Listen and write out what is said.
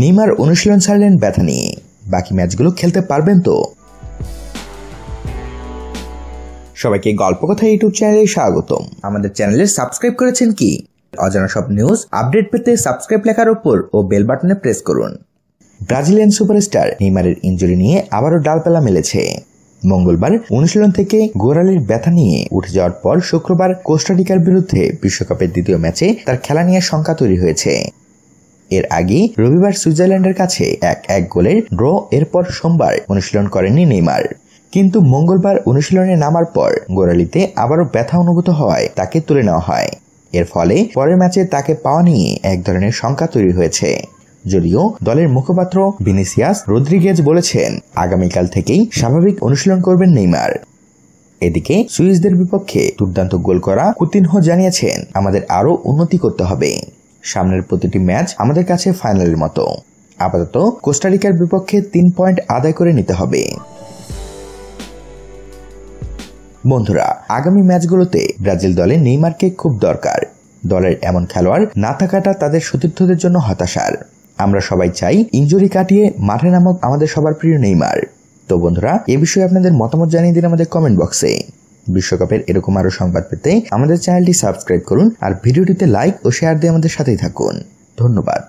Neymar অনুশীলন ছাড়লেন ব্যথা নিয়ে বাকি ম্যাচগুলো খেলতে পারবেন তো সবাইকে গল্প কথা ইউটিউব চ্যানেলে স্বাগতম আমাদের চ্যানেলে সাবস্ক্রাইব করেছেন কি অজানা সব নিউজ আপডেট পেতে সাবস্ক্রাইব লেখার উপর ও বেল বাটনে প্রেস করুন ব্রাজিলিয়ান সুপারস্টার নেইমারের ইঞ্জুরি নিয়ে আবারও ডালপালা মেলেছে মঙ্গলবার অনুশীলন থেকে গোড়ালির ব্যথা নিয়ে উঠে যাওয়ার পর শুক্রবার কোস্টারিকার বিরুদ্ধে বিশ্বকাপের দ্বিতীয় ম্যাচে তার খেলা নিয়ে শঙ্কা তৈরি হয়েছে এর আগে রবিবার সুইজারল্যান্ডের কাছে এক এক গোলের ড্র এরপর সোমবার অনুশীলন করেননি নেইমার কিন্তু মঙ্গলবার অনুশীলনে নামার পর গোড়ালিতে আবারও ব্যথা অনুভূত হওয়ায় তাকে তুলে নেওয়া হয় এর ফলে পরের ম্যাচে তাকে পাওয়া নিয়ে এক ধরনের শঙ্কা তৈরি হয়েছে যদিও দলের মুখপাত্র ভিনিসিয়াস রোদ্রিগেজ বলেছেন আগামীকাল থেকেই স্বাভাবিক অনুশীলন করবেন নেইমার এদিকে সুইসদের বিপক্ষে দুর্দান্ত গোল করা কুতিনহ জানিয়েছেন আমাদের আরও উন্নতি করতে হবে সামনের প্রতিটি ম্যাচ আমাদের কাছে ফাইনালের মতো আপাতত কোস্টারিকার বিপক্ষে তিন পয়েন্ট আদায় করে নিতে হবে বন্ধুরা আগামী ম্যাচগুলোতে ব্রাজিল দলে নেইমারকে খুব দরকার দলের এমন খেলোয়াড় না থাকাটা তাদের সতীর্থদের জন্য হতাশার আমরা সবাই চাই ইঞ্জুরি কাটিয়ে মাঠে নামক আমাদের সবার প্রিয় নেইমার তো বন্ধুরা এ বিষয়ে আপনাদের মতামত জানিয়ে দিন আমাদের কমেন্ট বক্সে বিশ্বকাপের এরকম আরও সংবাদ পেতে আমাদের চ্যানেলটি সাবস্ক্রাইব করুন আর ভিডিওটিতে লাইক ও শেয়ার দিয়ে আমাদের সাথেই থাকুন ধন্যবাদ